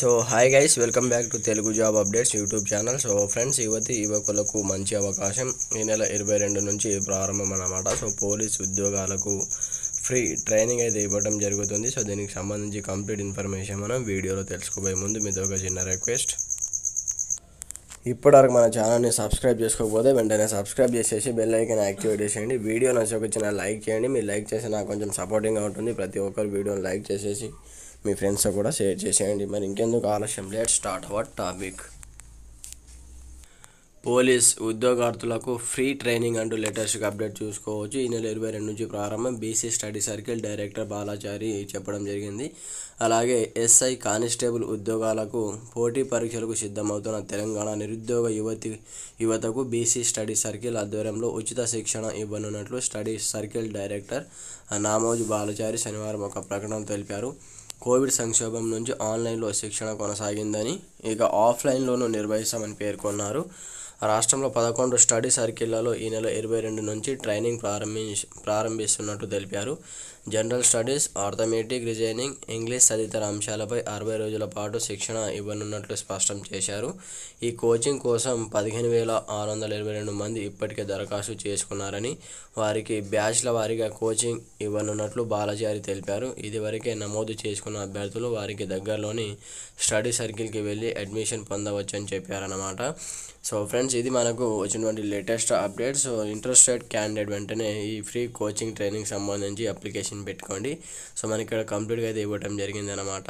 so hi guys welcome back to Telugu job updates YouTube channel so friends యువతి యువకులకు మంచి అవకాశం ఈ నెల ఇరవై రెండు నుంచి ప్రారంభం అన్నమాట సో పోలీస్ ఉద్యోగాలకు ఫ్రీ ట్రైనింగ్ అయితే ఇవ్వడం జరుగుతుంది సో దీనికి సంబంధించి కంప్లీట్ ఇన్ఫర్మేషన్ మనం వీడియోలో తెలుసుకోబోయే ముందు మీతో ఒక చిన్న రిక్వెస్ట్ ఇప్పటివరకు మన ఛానల్ని సబ్స్క్రైబ్ చేసుకోకపోతే వెంటనే సబ్స్క్రైబ్ చేసేసి బెల్ ఐకన్ యాక్టివేట్ చేసేయండి వీడియో చిన్న లైక్ చేయండి మీరు లైక్ చేసి నాకు కొంచెం సపోర్టింగ్గా ఉంటుంది ప్రతి ఒక్కరు వీడియోని లైక్ చేసేసి మీ ఫ్రెండ్స్తో కూడా షేర్ చేసేయండి మరి ఇంకెందుకు ఆలస్యం let's start our topic police ఉద్యోగార్థులకు ఫ్రీ ట్రైనింగ్ అంటూ లెటర్స్కి అప్డేట్ చూసుకోవచ్చు ఈ నెల ఇరవై రెండు నుంచి ప్రారంభం BC study circle director Balachari చెప్పడం జరిగింది అలాగే ఎస్ఐ కానిస్టేబుల్ ఉద్యోగాలకు పోటీ పరీక్షలకు సిద్ధమవుతున్న తెలంగాణ నిరుద్యోగ యువతి యువతకు బీసీ స్టడీ సర్కిల్ ఆధ్వర్యంలో ఉచిత శిక్షణ ఇవ్వనున్నట్లు study circle director Namoju Balachari శనివారం ఒక ప్రకటన తెలిపారు కోవిడ్ సంక్షోభం నుంచి ఆన్లైన్లో శిక్షణ కొనసాగిందని ఇక ఆఫ్లైన్లోనూ నిర్వహిస్తామని పేర్కొన్నారు రాష్ట్రంలో పదకొండు స్టడీ సర్కిళ్లలో ఈ నెల ఇరవై రెండు నుంచి ట్రైనింగ్ ప్రారంభి ప్రారంభిస్తున్నట్టు తెలిపారు general studies arithmetic reasoning English తదితర అంశాలపై అరవై రోజుల పాటు శిక్షణ ఇవ్వనున్నట్లు స్పష్టం చేశారు ఈ కోచింగ్ కోసం పదిహేను వేల ఆరు వందల ఇరవై రెండు మంది ఇప్పటికే దరఖాస్తు చేసుకున్నారని వారికి బ్యాచ్ల వారీగా కోచింగ్ ఇవ్వనున్నట్లు బాలాచారి తెలిపారు ఇదివరకే నమోదు చేసుకున్న అభ్యర్థులు వారికి దగ్గరలోని స్టడీ సర్కిల్కి వెళ్ళి అడ్మిషన్ పొందవచ్చని చెప్పారన్నమాట సో ఫ్రెండ్స్ ఫ్రెండ్స్ ఇది మనకు వచ్చినటువంటి లేటెస్ట్ అప్డేట్స్ ఇంట్రెస్టెడ్ క్యాండిడేట్ వెంటనే ఈ ఫ్రీ కోచింగ్ ట్రైనింగ్ సంబంధించి అప్లికేషన్ పెట్టుకోండి సో మనకి ఇక్కడ కంప్లీట్గా అయితే ఇవ్వటం జరిగింది అనమాట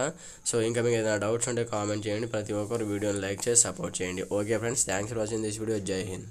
సో ఇంకా మీకు ఏదైనా డౌట్స్ ఉంటే కామెంట్ చేయండి ప్రతి ఒక్కరు వీడియోని లైక్ చేసి సపోర్ట్ చేయండి okay friends thanks for watching this video Jai Hind